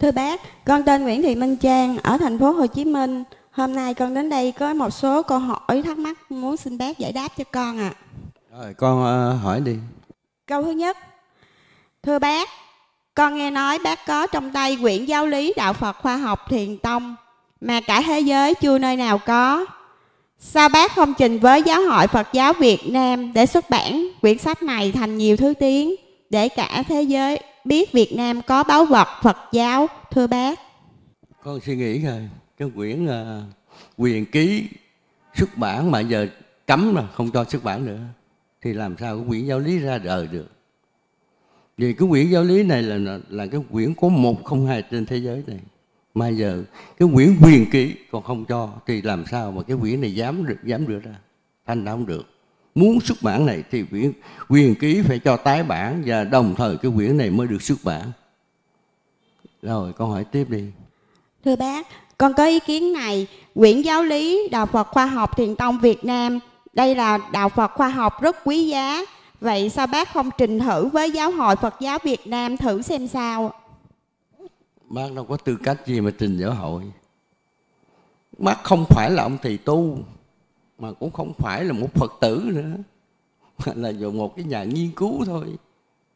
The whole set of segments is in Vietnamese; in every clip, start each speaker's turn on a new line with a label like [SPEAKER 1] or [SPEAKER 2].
[SPEAKER 1] Thưa bác, con tên Nguyễn Thị Minh Trang ở thành phố Hồ Chí Minh. Hôm nay con đến đây có một số câu hỏi thắc mắc muốn xin bác giải đáp cho con ạ. À.
[SPEAKER 2] Rồi, con uh, hỏi đi.
[SPEAKER 1] Câu thứ nhất. Thưa bác, con nghe nói bác có trong tay quyển giáo lý đạo Phật khoa học thiền tông mà cả thế giới chưa nơi nào có. Sao bác không trình với giáo hội Phật giáo Việt Nam để xuất bản quyển sách này thành nhiều thứ tiếng để cả thế giới biết Việt Nam có báu vật Phật giáo thưa bác?
[SPEAKER 2] Con suy nghĩ rồi, cái quyển uh, quyền ký xuất bản mà giờ cấm rồi, không cho xuất bản nữa. Thì làm sao cái quyển giáo lý ra đời được? Vì cái quyển giáo lý này là là cái quyển có một không hai trên thế giới này. Mà giờ cái quyển quyền ký còn không cho thì làm sao mà cái quyển này dám được dám đưa ra? Thanh đã không được muốn xuất bản này thì quyển quyền ký phải cho tái bản và đồng thời cái quyển này mới được xuất bản rồi con hỏi tiếp đi
[SPEAKER 1] thưa bác con có ý kiến này quyển giáo lý đạo phật khoa học thiền tông việt nam đây là đạo phật khoa học rất quý giá vậy sao bác không trình thử với giáo hội phật giáo việt nam thử xem sao
[SPEAKER 2] bác đâu có tư cách gì mà trình giáo hội bác không phải là ông thầy tu mà cũng không phải là một phật tử nữa mà là dù một cái nhà nghiên cứu thôi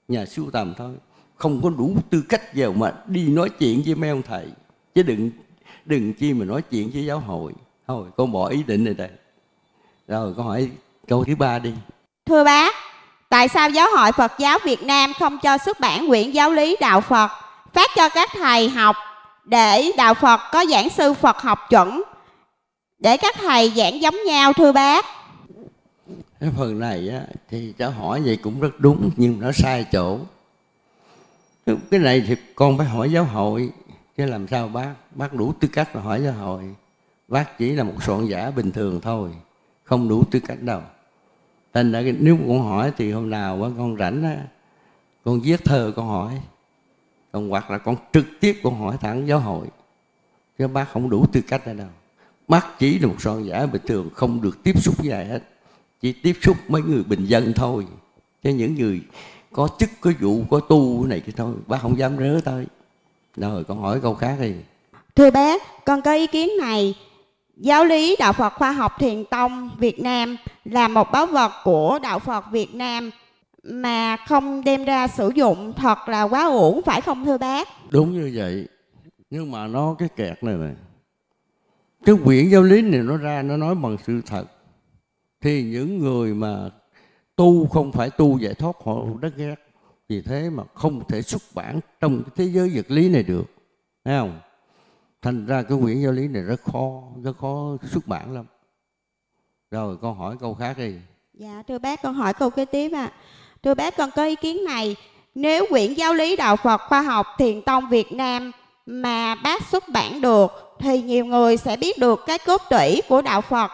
[SPEAKER 2] nhà sưu tầm thôi không có đủ tư cách vào mà đi nói chuyện với mấy ông thầy chứ đừng đừng chi mà nói chuyện với giáo hội thôi con bỏ ý định này đây rồi con hỏi câu thứ ba đi
[SPEAKER 1] thưa bác tại sao giáo hội phật giáo việt nam không cho xuất bản quyển giáo lý đạo phật phát cho các thầy học để đạo phật có giảng sư phật học chuẩn để các thầy giảng giống nhau thưa bác
[SPEAKER 2] cái phần này á, thì cháu hỏi vậy cũng rất đúng nhưng nó sai chỗ cái này thì con phải hỏi giáo hội chứ làm sao bác bác đủ tư cách mà hỏi giáo hội bác chỉ là một soạn giả bình thường thôi không đủ tư cách đâu thành ra nếu con hỏi thì hôm nào con rảnh á, con viết thơ con hỏi còn hoặc là con trực tiếp con hỏi thẳng giáo hội chứ bác không đủ tư cách ở đâu mắt chỉ là một soạn giả bình thường không được tiếp xúc với ai hết chỉ tiếp xúc mấy người bình dân thôi chứ những người có chức có vụ có tu này kia thôi bác không dám rớ tới rồi con hỏi câu khác đi
[SPEAKER 1] thưa bé con có ý kiến này giáo lý đạo phật khoa học thiền tông việt nam là một báu vật của đạo phật việt nam mà không đem ra sử dụng thật là quá uổng phải không thưa bác
[SPEAKER 2] đúng như vậy nhưng mà nó cái kẹt này này cái quyển giáo lý này nó ra nó nói bằng sự thật thì những người mà tu không phải tu giải thoát họ rất ghét vì thế mà không thể xuất bản trong cái thế giới vật lý này được thấy không thành ra cái quyển giáo lý này rất khó rất khó xuất bản lắm rồi con hỏi câu khác đi
[SPEAKER 1] dạ thưa bác con hỏi câu kế tiếp ạ à. thưa bác con có ý kiến này nếu quyển giáo lý đạo phật khoa học thiền tông việt nam mà bác xuất bản được thì nhiều người sẽ biết được cái cốt tủy của đạo Phật.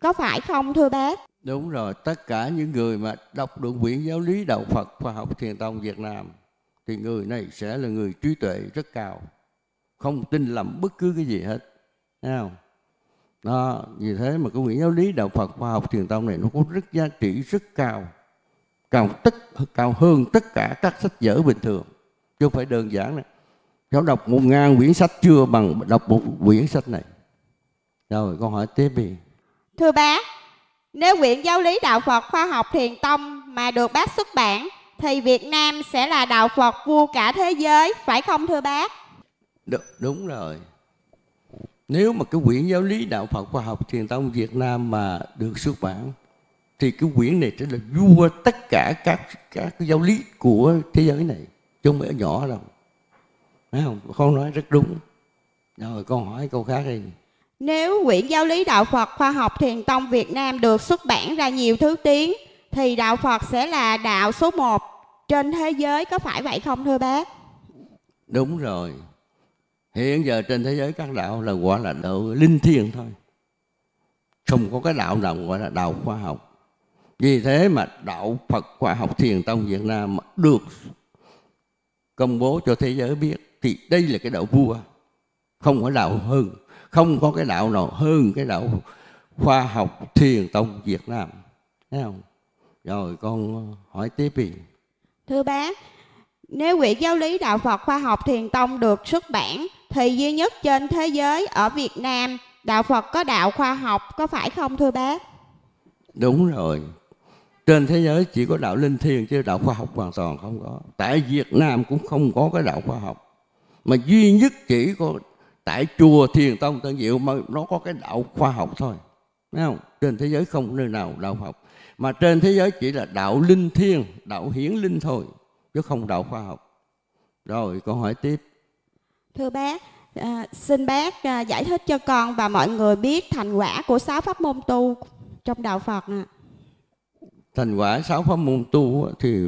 [SPEAKER 1] Có phải không thưa bác?
[SPEAKER 2] Đúng rồi, tất cả những người mà đọc được quyển giáo lý đạo Phật và học thiền tông Việt Nam thì người này sẽ là người trí tuệ rất cao, không tin lầm bất cứ cái gì hết. Thấy không? Đó, vì thế mà cái quyển giáo lý đạo Phật khoa học thiền tông này nó có rất giá trị rất cao cao tất cao hơn tất cả các sách vở bình thường chứ không phải đơn giản này cháu đọc một ngàn quyển sách chưa bằng đọc một quyển sách này rồi con hỏi tiếp đi
[SPEAKER 1] thưa bác nếu quyển giáo lý đạo phật khoa học thiền tông mà được bác xuất bản thì việt nam sẽ là đạo phật vua cả thế giới phải không thưa bác
[SPEAKER 2] Đ- đúng rồi nếu mà cái quyển giáo lý đạo phật khoa học thiền tông việt nam mà được xuất bản thì cái quyển này sẽ là vua tất cả các các giáo lý của thế giới này chứ không phải nhỏ đâu Thấy không? Con nói rất đúng. Rồi con hỏi câu khác đi.
[SPEAKER 1] Nếu quyển giáo lý đạo Phật khoa học thiền tông Việt Nam được xuất bản ra nhiều thứ tiếng thì đạo Phật sẽ là đạo số 1 trên thế giới có phải vậy không thưa bác?
[SPEAKER 2] Đúng rồi. Hiện giờ trên thế giới các đạo là gọi là đạo linh thiêng thôi. Không có cái đạo nào gọi là đạo khoa học. Vì thế mà đạo Phật khoa học thiền tông Việt Nam được công bố cho thế giới biết thì đây là cái đạo vua không có đạo hơn không có cái đạo nào hơn cái đạo khoa học thiền tông Việt Nam thấy không rồi con hỏi tiếp đi
[SPEAKER 1] thưa bác nếu quyển giáo lý đạo Phật khoa học thiền tông được xuất bản thì duy nhất trên thế giới ở Việt Nam đạo Phật có đạo khoa học có phải không thưa bác
[SPEAKER 2] đúng rồi trên thế giới chỉ có đạo linh thiền chứ đạo khoa học hoàn toàn không có tại Việt Nam cũng không có cái đạo khoa học mà duy nhất chỉ có tại chùa thiền tông tân diệu mà nó có cái đạo khoa học thôi Thấy không? Trên thế giới không có nơi nào đạo học Mà trên thế giới chỉ là đạo linh thiên Đạo hiển linh thôi Chứ không đạo khoa học Rồi con hỏi tiếp
[SPEAKER 1] Thưa bác à, Xin bác à, giải thích cho con và mọi người biết Thành quả của sáu pháp môn tu Trong đạo Phật nè
[SPEAKER 2] Thành quả sáu pháp môn tu Thì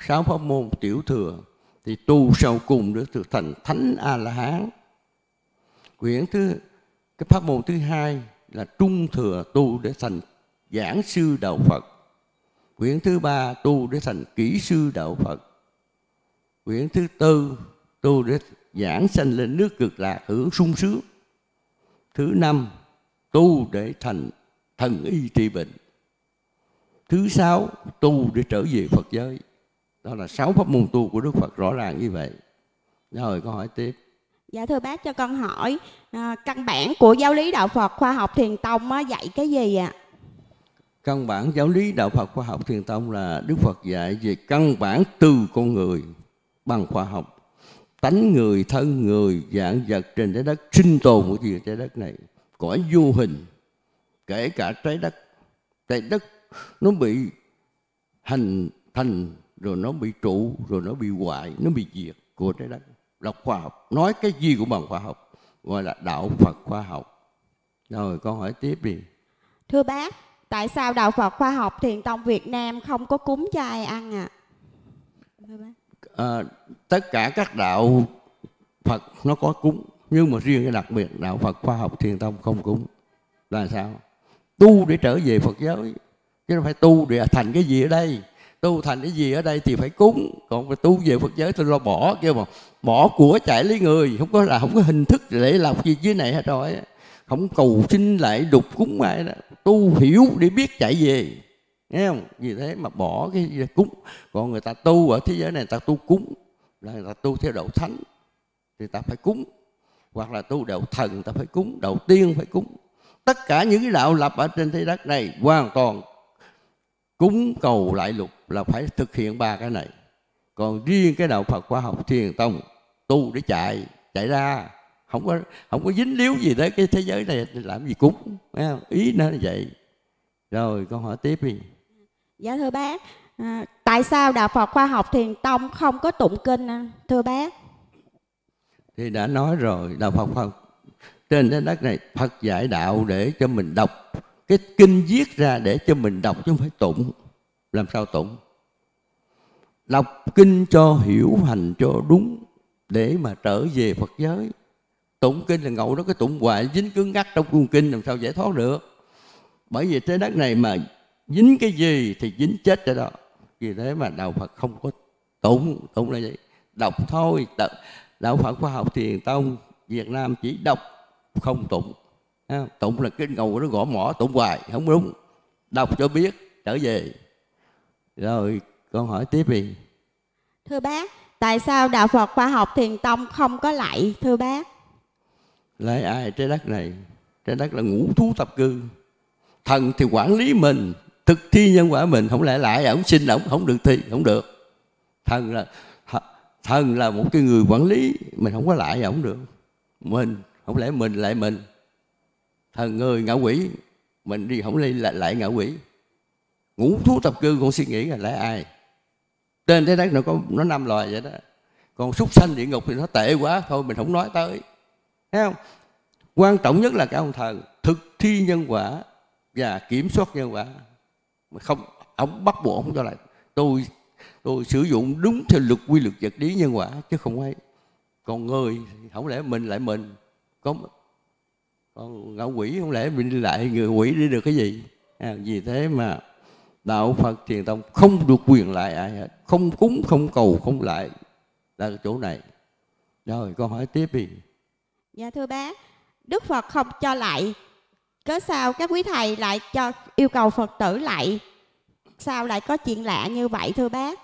[SPEAKER 2] sáu pháp môn tiểu thừa thì tu sau cùng được thực thành thánh a la hán quyển thứ cái pháp môn thứ hai là trung thừa tu để thành giảng sư đạo phật quyển thứ ba tu để thành kỹ sư đạo phật quyển thứ tư tu để giảng sanh lên nước cực lạc hưởng sung sướng thứ năm tu để thành thần y trị bệnh thứ sáu tu để trở về phật giới đó là sáu pháp môn tu của đức phật rõ ràng như vậy rồi câu hỏi tiếp
[SPEAKER 1] dạ thưa bác cho con hỏi à, căn bản của giáo lý đạo phật khoa học thiền tông á, dạy cái gì ạ à?
[SPEAKER 2] căn bản giáo lý đạo phật khoa học thiền tông là đức phật dạy về căn bản từ con người bằng khoa học tánh người thân người dạng vật trên trái đất sinh tồn của gì trái đất này cõi vô hình kể cả trái đất trái đất nó bị hành thành rồi nó bị trụ rồi nó bị hoại nó bị diệt của trái đất là khoa học nói cái gì của bằng khoa học gọi là đạo phật khoa học rồi con hỏi tiếp đi
[SPEAKER 1] thưa bác tại sao đạo phật khoa học thiền tông việt nam không có cúng cho ai ăn ạ à?
[SPEAKER 2] à, tất cả các đạo phật nó có cúng nhưng mà riêng cái đặc biệt đạo phật khoa học thiền tông không cúng là sao tu để trở về phật giới chứ không phải tu để thành cái gì ở đây tu thành cái gì ở đây thì phải cúng còn phải tu về phật giới tôi lo bỏ kêu mà bỏ của chạy lấy người không có là không có hình thức để lọc gì dưới này hết rồi không cầu xin lại đục cúng ai đó tu hiểu để biết chạy về nghe không vì thế mà bỏ cái cúng còn người ta tu ở thế giới này ta tu cúng là người ta tu theo đạo thánh thì ta phải cúng hoặc là tu đạo thần ta phải cúng đầu tiên phải cúng tất cả những cái đạo lập ở trên thế đất này hoàn toàn cúng cầu lại lục là phải thực hiện ba cái này còn riêng cái đạo Phật khoa học thiền tông tu để chạy chạy ra không có không có dính líu gì tới cái thế giới này làm gì cúng ý nó là vậy rồi con hỏi tiếp đi
[SPEAKER 1] dạ thưa bác à, tại sao đạo Phật khoa học thiền tông không có tụng kinh à, thưa bác
[SPEAKER 2] thì đã nói rồi đạo Phật khoa trên trái đất này Phật giải đạo để cho mình đọc cái kinh viết ra để cho mình đọc chứ không phải tụng làm sao tụng đọc kinh cho hiểu hành cho đúng để mà trở về phật giới tụng kinh là ngậu đó cái tụng hoài dính cứng ngắc trong cuồng kinh làm sao giải thoát được bởi vì trái đất này mà dính cái gì thì dính chết cho đó vì thế mà đạo phật không có tụng tụng là vậy đọc thôi đạo phật khoa học thiền tông việt nam chỉ đọc không tụng tụng là kinh ngầu nó gõ mỏ tụng hoài không đúng đọc cho biết trở về rồi con hỏi tiếp đi.
[SPEAKER 1] Thưa bác, tại sao đạo Phật khoa học thiền tông không có lạy thưa bác?
[SPEAKER 2] Lạy ai trái đất này? Trái đất là ngũ thú tập cư. Thần thì quản lý mình, thực thi nhân quả mình không lẽ lại ổng xin ổng không được thi không được thần là thần là một cái người quản lý mình không có lại ổng được mình không lẽ mình lại mình thần người ngạo quỷ mình đi không lấy lại, lại ngạ quỷ ngũ thú tập cư con suy nghĩ là lẽ ai trên thế đất nó có nó năm loài vậy đó còn súc sanh địa ngục thì nó tệ quá thôi mình không nói tới thấy không quan trọng nhất là cái ông thần thực thi nhân quả và kiểm soát nhân quả mà không ông bắt buộc ông cho lại tôi tôi sử dụng đúng theo luật quy luật vật lý nhân quả chứ không ấy còn người không lẽ mình lại mình có còn ngạo quỷ không lẽ mình lại người quỷ đi được cái gì à, vì thế mà đạo Phật thiền tông không được quyền lại ai hết không cúng không cầu không lại là chỗ này rồi con hỏi tiếp đi
[SPEAKER 1] dạ thưa bác Đức Phật không cho lại Cớ sao các quý thầy lại cho yêu cầu Phật tử lại Sao lại có chuyện lạ như vậy thưa bác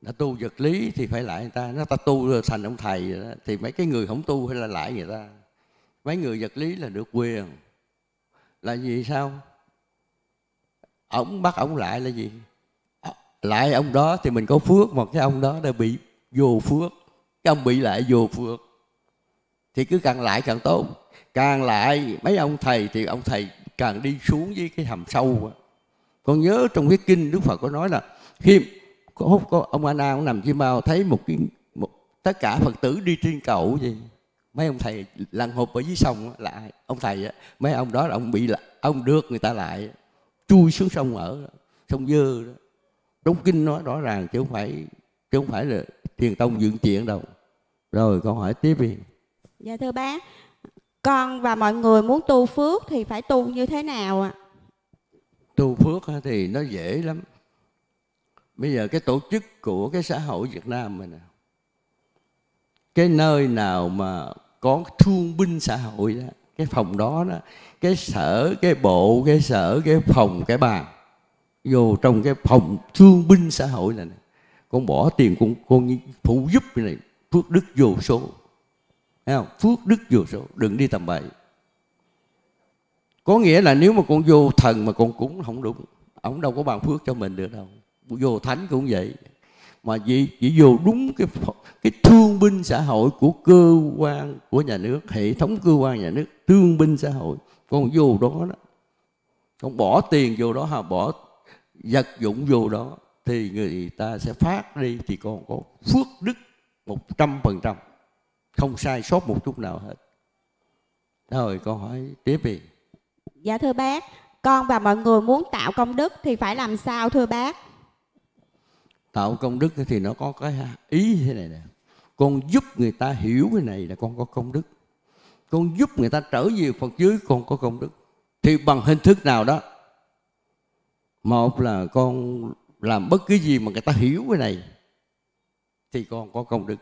[SPEAKER 2] Đã tu vật lý thì phải lại người ta Nó ta tu rồi thành ông thầy đó. Thì mấy cái người không tu hay là lại người ta Mấy người vật lý là được quyền Là vì sao ổng bắt ổng lại là gì ờ, lại ông đó thì mình có phước mà cái ông đó đã bị vô phước cái ông bị lại vô phước thì cứ càng lại càng tốt càng lại mấy ông thầy thì ông thầy càng đi xuống với cái hầm sâu con nhớ trong cái kinh đức phật có nói là khi có có ông a ông nằm chi mau thấy một cái một, tất cả phật tử đi trên cầu gì mấy ông thầy lăn hộp ở dưới sông lại ông thầy mấy ông đó là ông bị ông được người ta lại chui xuống sông ở sông dơ đó trong kinh nói rõ ràng chứ không phải chứ không phải là thiền tông dựng chuyện đâu rồi con hỏi tiếp đi
[SPEAKER 1] dạ thưa bác con và mọi người muốn tu phước thì phải tu như thế nào ạ à?
[SPEAKER 2] tu phước thì nó dễ lắm bây giờ cái tổ chức của cái xã hội việt nam mình cái nơi nào mà có thương binh xã hội đó cái phòng đó đó cái sở cái bộ cái sở cái phòng cái bàn vô trong cái phòng thương binh xã hội này, này. con bỏ tiền con con phụ giúp như này phước đức vô số Thấy không? phước đức vô số đừng đi tầm bậy có nghĩa là nếu mà con vô thần mà con cũng không đúng ông đâu có bàn phước cho mình được đâu vô thánh cũng vậy mà chỉ, chỉ vô đúng cái cái thương binh xã hội của cơ quan của nhà nước hệ thống cơ quan nhà nước thương binh xã hội con vô đó đó con bỏ tiền vô đó hoặc bỏ vật dụng vô đó thì người ta sẽ phát đi thì con có phước đức một trăm phần trăm không sai sót một chút nào hết rồi con hỏi tiếp đi
[SPEAKER 1] dạ thưa bác con và mọi người muốn tạo công đức thì phải làm sao thưa bác
[SPEAKER 2] tạo công đức thì nó có cái ý thế này nè con giúp người ta hiểu cái này là con có công đức con giúp người ta trở về phật dưới con có công đức thì bằng hình thức nào đó một là con làm bất cứ gì mà người ta hiểu cái này thì con có công đức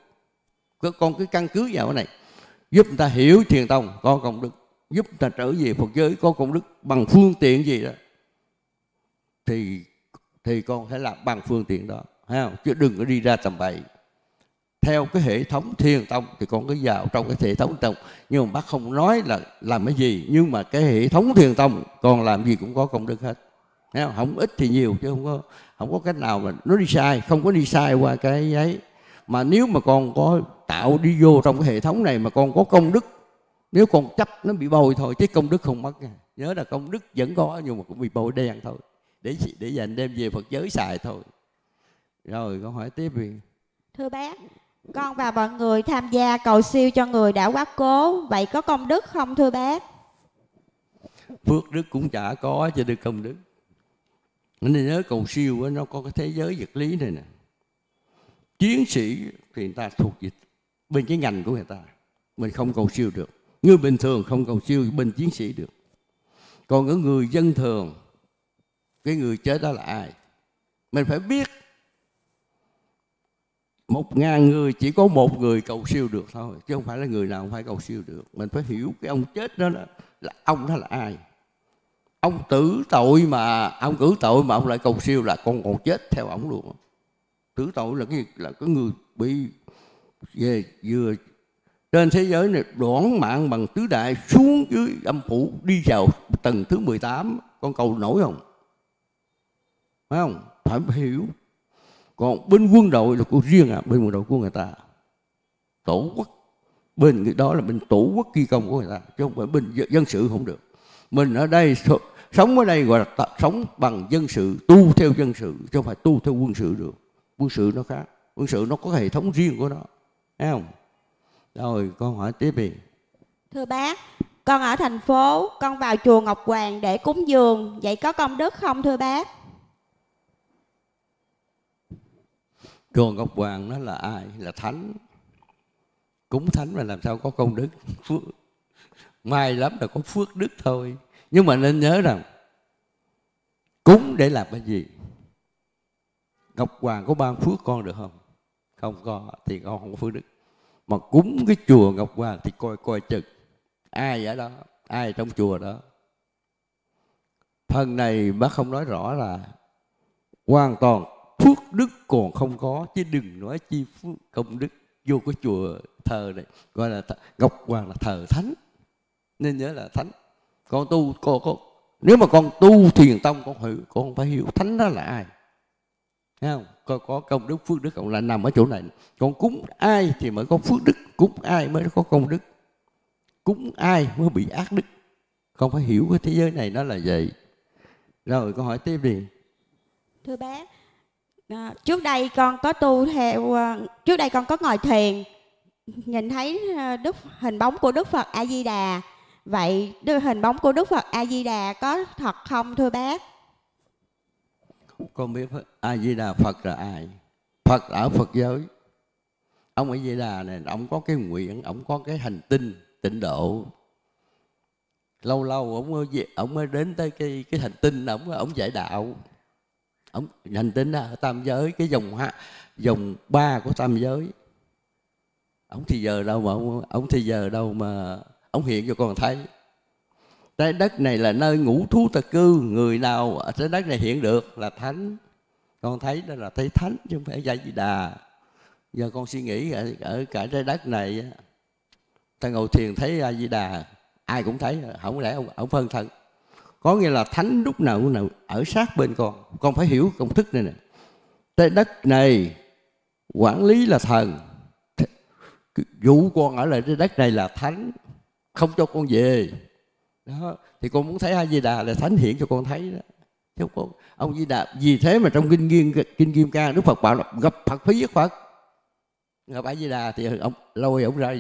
[SPEAKER 2] con cái căn cứ vào cái này giúp người ta hiểu thiền tông có công đức giúp người ta trở về phật giới có công đức bằng phương tiện gì đó thì thì con phải làm bằng phương tiện đó ha chứ đừng có đi ra tầm bậy theo cái hệ thống thiền tông thì con cứ vào trong cái hệ thống tông nhưng mà bác không nói là làm cái gì nhưng mà cái hệ thống thiền tông còn làm gì cũng có công đức hết không? ít thì nhiều chứ không có không có cách nào mà nó đi sai không có đi sai qua cái ấy mà nếu mà con có tạo đi vô trong cái hệ thống này mà con có công đức nếu con chấp nó bị bồi thôi chứ công đức không mất nha nhớ là công đức vẫn có nhưng mà cũng bị bồi đen thôi để để dành đem về Phật giới xài thôi rồi con hỏi tiếp đi
[SPEAKER 1] thưa bác con và mọi người tham gia cầu siêu cho người đã quá cố Vậy có công đức không thưa bác?
[SPEAKER 2] Phước đức cũng chả có cho được công đức Nên nhớ cầu siêu đó, nó có cái thế giới vật lý này nè Chiến sĩ thì người ta thuộc về bên cái ngành của người ta Mình không cầu siêu được Người bình thường không cầu siêu bên chiến sĩ được Còn ở người dân thường Cái người chết đó là ai Mình phải biết một ngàn người chỉ có một người cầu siêu được thôi chứ không phải là người nào cũng phải cầu siêu được mình phải hiểu cái ông chết đó là, là ông đó là ai ông tử tội mà ông cử tội mà ông lại cầu siêu là con còn chết theo ông luôn tử tội là cái là cái người bị về vừa trên thế giới này đoạn mạng bằng tứ đại xuống dưới âm phủ đi vào tầng thứ 18 con cầu nổi không phải không phải hiểu còn bên quân đội là của riêng à bên quân đội của người ta tổ quốc bên cái đó là bên tổ quốc kỳ công của người ta chứ không phải bên dân sự không được mình ở đây sống ở đây gọi là tập sống bằng dân sự tu theo dân sự chứ không phải tu theo quân sự được quân sự nó khác quân sự nó có hệ thống riêng của nó thấy không rồi con hỏi tiếp đi
[SPEAKER 1] thưa bác con ở thành phố con vào chùa ngọc hoàng để cúng dường vậy có công đức không thưa bác
[SPEAKER 2] chùa Ngọc Hoàng nó là ai là thánh cúng thánh mà làm sao có công đức phước may lắm là có phước đức thôi nhưng mà nên nhớ rằng cúng để làm cái gì Ngọc Hoàng có ban phước con được không không có thì con không có phước đức mà cúng cái chùa Ngọc Hoàng thì coi coi chừng ai ở đó ai trong chùa đó phần này bác không nói rõ là hoàn toàn phước đức còn không có chứ đừng nói chi phước công đức vô cái chùa thờ này gọi là ngọc hoàng là thờ thánh nên nhớ là thánh con tu con, con nếu mà con tu thiền tông con hiểu con phải hiểu thánh đó là ai Thấy không con có công đức phước đức cộng là nằm ở chỗ này con cúng ai thì mới có phước đức cúng ai mới có công đức cúng ai mới bị ác đức con phải hiểu cái thế giới này nó là vậy rồi con hỏi tiếp đi
[SPEAKER 1] thưa bác trước đây con có tu theo ờ, trước đây con có ngồi thiền nhìn thấy ờ, đức hình bóng của đức phật a di đà vậy hình bóng của đức phật a di đà có thật không thưa bác
[SPEAKER 2] con biết a di đà phật là ai phật ở phật giới ông a di đà này ông có cái nguyện ông có cái hành tinh tịnh độ lâu lâu ông mới ông mới đến tới cái cái hành tinh ông ông giải đạo ông hành tinh đó, ở tam giới cái dòng ha dòng ba của tam giới ông thì giờ đâu mà ông, ông thì giờ đâu mà ông hiện cho con thấy trái đất này là nơi ngũ thú tật cư người nào ở trái đất này hiện được là thánh con thấy đó là thấy thánh chứ không phải gia di đà giờ con suy nghĩ ở, ở cả trái đất này ta ngồi thiền thấy a di đà ai cũng thấy không lẽ ông, ông phân thân có nghĩa là thánh lúc nào cũng nào ở sát bên con con phải hiểu công thức này nè trái đất này quản lý là thần dụ con ở lại trái đất này là thánh không cho con về đó thì con muốn thấy a di đà là thánh hiện cho con thấy đó chứ con ông di đà vì thế mà trong kinh nghiêm kinh kim ca đức phật bảo là gặp phật phí giết phật gặp a di đà thì ông lôi ông ra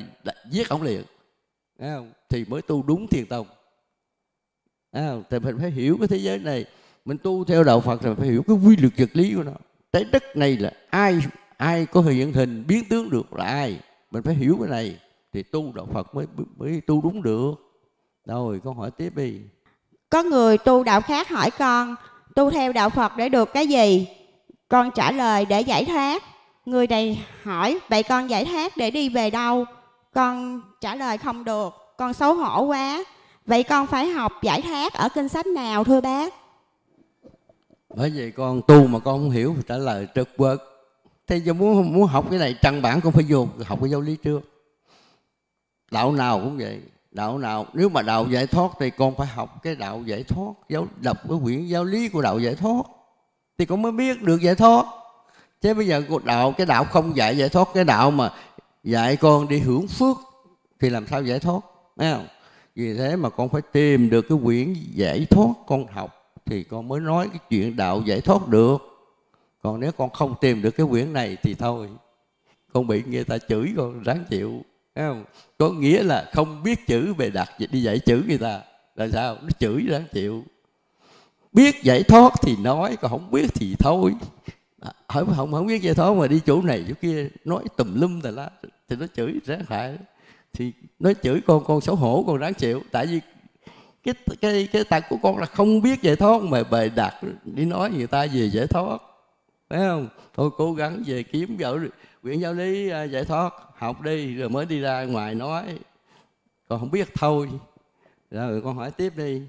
[SPEAKER 2] giết ông liền Đấy không? thì mới tu đúng thiền tông à, thì mình phải hiểu cái thế giới này mình tu theo đạo Phật thì mình phải hiểu cái quy luật vật lý của nó trái đất này là ai ai có hình hiện hình biến tướng được là ai mình phải hiểu cái này thì tu đạo Phật mới mới tu đúng được rồi con hỏi tiếp đi
[SPEAKER 1] có người tu đạo khác hỏi con tu theo đạo Phật để được cái gì con trả lời để giải thoát người này hỏi vậy con giải thoát để đi về đâu con trả lời không được con xấu hổ quá Vậy con phải học giải thoát ở kinh sách nào thưa bác?
[SPEAKER 2] Bởi vậy con tu mà con không hiểu thì trả lời trực vật Thế cho muốn muốn học cái này căn bản con phải vô học cái giáo lý trước. Đạo nào cũng vậy, đạo nào nếu mà đạo giải thoát thì con phải học cái đạo giải thoát, giáo đọc cái quyển giáo lý của đạo giải thoát thì con mới biết được giải thoát. Chứ bây giờ cái đạo cái đạo không dạy giải thoát cái đạo mà dạy con đi hưởng phước thì làm sao giải thoát, thấy không? vì thế mà con phải tìm được cái quyển giải thoát con học thì con mới nói cái chuyện đạo giải thoát được còn nếu con không tìm được cái quyển này thì thôi con bị người ta chửi con ráng chịu thấy không có nghĩa là không biết chữ về đặt đi dạy chữ người ta là sao nó chửi ráng chịu biết giải thoát thì nói còn không biết thì thôi à, không không biết giải thoát mà đi chỗ này chỗ kia nói tùm lum là lá thì nó chửi ráng phải thì nó chửi con con xấu hổ con ráng chịu tại vì cái cái cái tật của con là không biết giải thoát mà bề đặt đi nói người ta về giải thoát phải không thôi cố gắng về kiếm vợ quyển giáo lý à, giải thoát học đi rồi mới đi ra ngoài nói con không biết thôi rồi con hỏi tiếp đi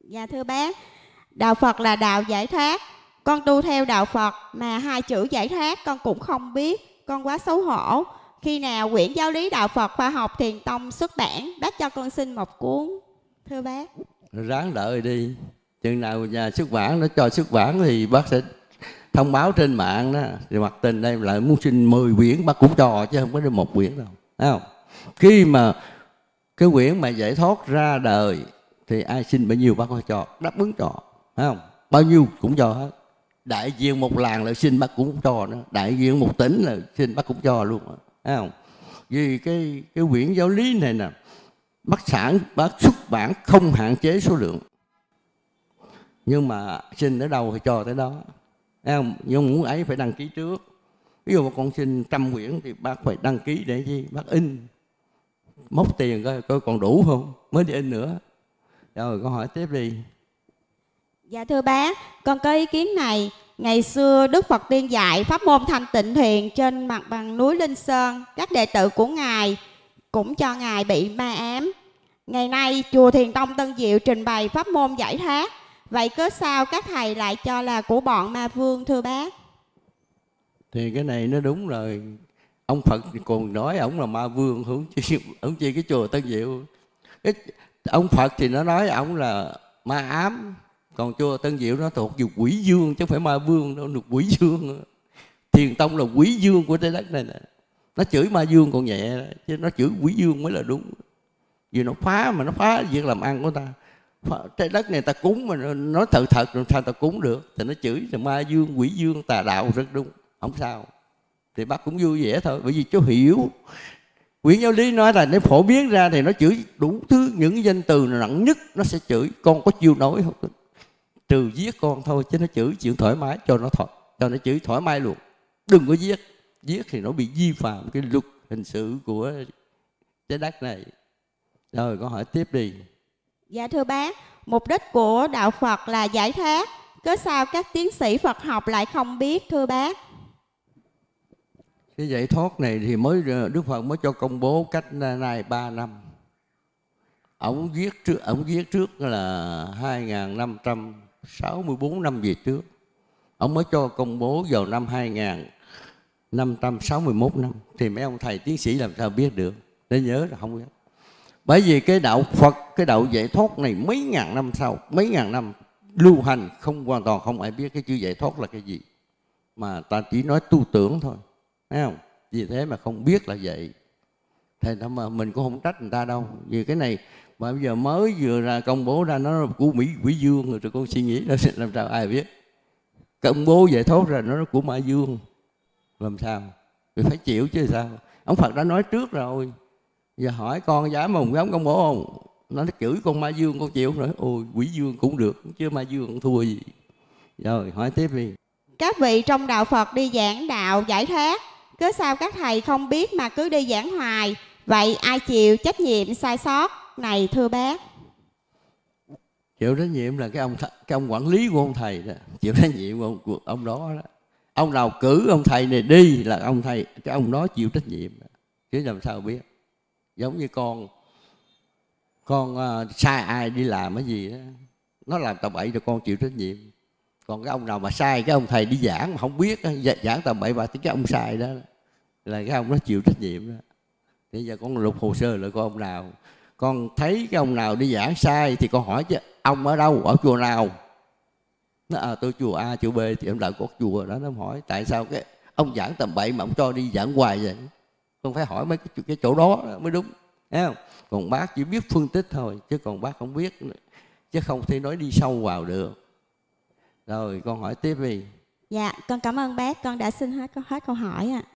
[SPEAKER 1] dạ thưa bác đạo phật là đạo giải thoát con tu theo đạo phật mà hai chữ giải thoát con cũng không biết con quá xấu hổ khi nào quyển giáo lý đạo Phật khoa học thiền tông xuất bản bác cho con xin một cuốn thưa bác
[SPEAKER 2] ráng đợi đi chừng nào nhà xuất bản nó cho xuất bản thì bác sẽ thông báo trên mạng đó thì mặc tình đây lại muốn xin 10 quyển bác cũng cho chứ không có được một quyển đâu Đấy không khi mà cái quyển mà giải thoát ra đời thì ai xin bao nhiêu bác có cho đáp ứng cho Đấy không bao nhiêu cũng cho hết đại diện một làng là xin bác cũng cho nữa đại diện một tỉnh là xin bác cũng cho luôn đó không? vì cái cái quyển giáo lý này nè bác sản bác xuất bản không hạn chế số lượng nhưng mà xin ở đâu thì cho tới đó không? nhưng muốn ấy phải đăng ký trước ví dụ con xin trăm quyển thì bác phải đăng ký để gì bác in móc tiền coi coi còn đủ không mới đi in nữa rồi con hỏi tiếp đi
[SPEAKER 1] dạ thưa bác con có ý kiến này Ngày xưa Đức Phật tuyên dạy pháp môn thanh tịnh thiền trên mặt bằng núi Linh Sơn, các đệ tử của Ngài cũng cho Ngài bị ma ám. Ngày nay chùa Thiền Tông Tân Diệu trình bày pháp môn giải thoát, vậy cớ sao các thầy lại cho là của bọn ma vương thưa bác?
[SPEAKER 2] Thì cái này nó đúng rồi, ông Phật còn nói ông là ma vương không chi, không chi cái chùa Tân Diệu. ông Phật thì nó nói ông là ma ám, còn chùa tân diệu nó thuộc về quỷ dương chứ không phải ma vương đâu được quỷ dương thiền tông là quỷ dương của trái đất này nè nó chửi ma dương còn nhẹ chứ nó chửi quỷ dương mới là đúng vì nó phá mà nó phá việc làm ăn của ta trái đất này ta cúng mà nó thật thật rồi sao ta cúng được thì nó chửi là ma dương quỷ dương tà đạo rất đúng không sao thì bác cũng vui vẻ thôi bởi vì chú hiểu quyển giáo lý nói là nếu phổ biến ra thì nó chửi đủ thứ những danh từ nặng nhất nó sẽ chửi con có chịu nói không trừ giết con thôi chứ nó chửi chuyện thoải mái cho nó thoải cho nó chửi thoải mái luôn đừng có giết giết thì nó bị vi phạm cái luật hình sự của trái đất này rồi con hỏi tiếp đi
[SPEAKER 1] dạ thưa bác mục đích của đạo phật là giải thoát cớ sao các tiến sĩ phật học lại không biết thưa bác
[SPEAKER 2] cái giải thoát này thì mới ờ, đức phật mới cho công bố cách nay ba năm ổng viết trước ổng viết trước là năm trăm 64 năm về trước ông mới cho công bố vào năm 2561 năm thì mấy ông thầy tiến sĩ làm sao biết được nên nhớ là không biết bởi vì cái đạo Phật cái đạo giải thoát này mấy ngàn năm sau mấy ngàn năm lưu hành không hoàn toàn không ai biết cái chữ giải thoát là cái gì mà ta chỉ nói tu tưởng thôi thấy không vì thế mà không biết là vậy thì mà mình cũng không trách người ta đâu vì cái này mà bây giờ mới vừa ra công bố ra nó là của mỹ quỷ dương rồi tụi con suy nghĩ đó làm sao ai biết công bố giải thoát ra nó là của ma dương làm sao mình phải chịu chứ sao ông phật đã nói trước rồi giờ hỏi con dám mà dám công bố không nó chửi con ma dương con chịu rồi ôi quỷ dương cũng được chứ ma dương cũng thua gì rồi hỏi tiếp đi
[SPEAKER 1] các vị trong đạo phật đi giảng đạo giải thoát cứ sao các thầy không biết mà cứ đi giảng hoài vậy ai chịu trách nhiệm sai sót này thưa bác
[SPEAKER 2] chịu trách nhiệm là cái ông th- cái ông quản lý của ông thầy đó chịu trách nhiệm của ông, của ông đó đó ông nào cử ông thầy này đi là ông thầy cái ông đó chịu trách nhiệm chứ làm sao biết giống như con con uh, sai ai đi làm cái gì đó nó làm tầm bậy rồi con chịu trách nhiệm còn cái ông nào mà sai cái ông thầy đi giảng mà không biết giảng tầm bậy và thì cái ông sai đó là cái ông đó chịu trách nhiệm đó bây giờ con lục hồ sơ lại coi ông nào con thấy cái ông nào đi giảng sai thì con hỏi chứ ông ở đâu ở chùa nào nó à, tôi chùa a chùa b thì ông đạo có chùa đó nó hỏi tại sao cái ông giảng tầm bậy mà ông cho đi giảng hoài vậy con phải hỏi mấy cái, cái chỗ đó mới đúng thấy không còn bác chỉ biết phân tích thôi chứ còn bác không biết nữa. chứ không thể nói đi sâu vào được rồi con hỏi tiếp đi
[SPEAKER 1] dạ con cảm ơn bác con đã xin hết hết câu hỏi ạ à.